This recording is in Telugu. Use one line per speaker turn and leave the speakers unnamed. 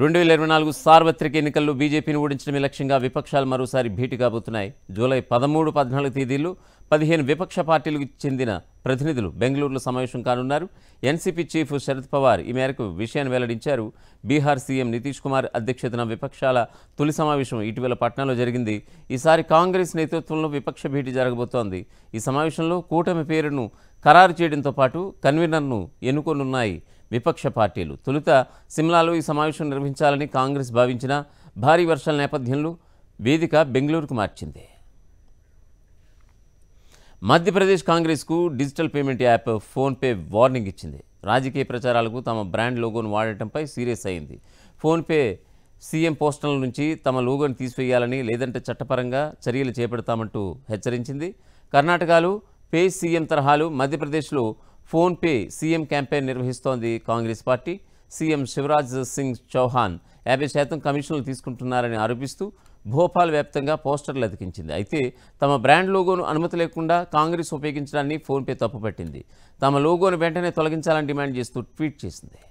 రెండు వేల ఇరవై నాలుగు సార్వత్రిక ఎన్నికల్లో బీజేపీని ఓడించడమే లక్ష్యంగా విపక్షాలు మరోసారి భేటీ కాబోతున్నాయి జూలై పదమూడు పద్నాలుగు తేదీల్లో పదిహేను విపక్ష పార్టీలకు చెందిన ప్రతినిధులు బెంగళూరులో సమావేశం కానున్నారు ఎన్సీపీ చీఫ్ శరద్ పవార్ ఈ మేరకు విషయాన్ని వెల్లడించారు బీహార్ సీఎం నితీష్ కుమార్ అధ్యక్షతన విపక్షాల తొలి సమావేశం ఇటీవల పట్నాలో జరిగింది ఈసారి కాంగ్రెస్ నేతృత్వంలో విపక్ష భేటీ జరగబోతోంది ఈ సమావేశంలో కూటమి పేరును ఖరారు చేయడంతో పాటు కన్వీనర్ను ఎన్నుకొనున్నాయి విపక్ష పార్టీలు తొలుత సిమ్లాలో ఈ సమావేశం నిర్వహించాలని కాంగ్రెస్ భావించిన భారీ వర్షాల నేపథ్యంలో వేదిక బెంగళూరుకు మార్చింది మధ్యప్రదేశ్ కాంగ్రెస్కు digital payment app PhonePe warning ఇచ్చింది రాజకీయ ప్రచారాలకు తమ బ్రాండ్ లోగోను వాడటంపై సీరియస్ అయింది ఫోన్పే సీఎం పోస్టల్ నుంచి తమ లోగోను తీసివేయాలని లేదంటే చట్టపరంగా చర్యలు చేపడతామంటూ హెచ్చరించింది కర్ణాటకలో పే సీఎం తరహాలు మధ్యప్రదేశ్లో ఫోన్పే సీఎం క్యాంపెయిన్ నిర్వహిస్తోంది కాంగ్రెస్ పార్టీ సీఎం శివరాజ్ సింగ్ చౌహాన్ యాభై శాతం కమిషన్లు తీసుకుంటున్నారని ఆరోపిస్తూ భోపాల్ వ్యాప్తంగా పోస్టర్లు అతికించింది అయితే తమ బ్రాండ్ లోగోను అనుమతి లేకుండా కాంగ్రెస్ ఉపయోగించడాన్ని ఫోన్పే తప్పుపట్టింది తమ లోగోను వెంటనే తొలగించాలని డిమాండ్ చేస్తూ ట్వీట్ చేసింది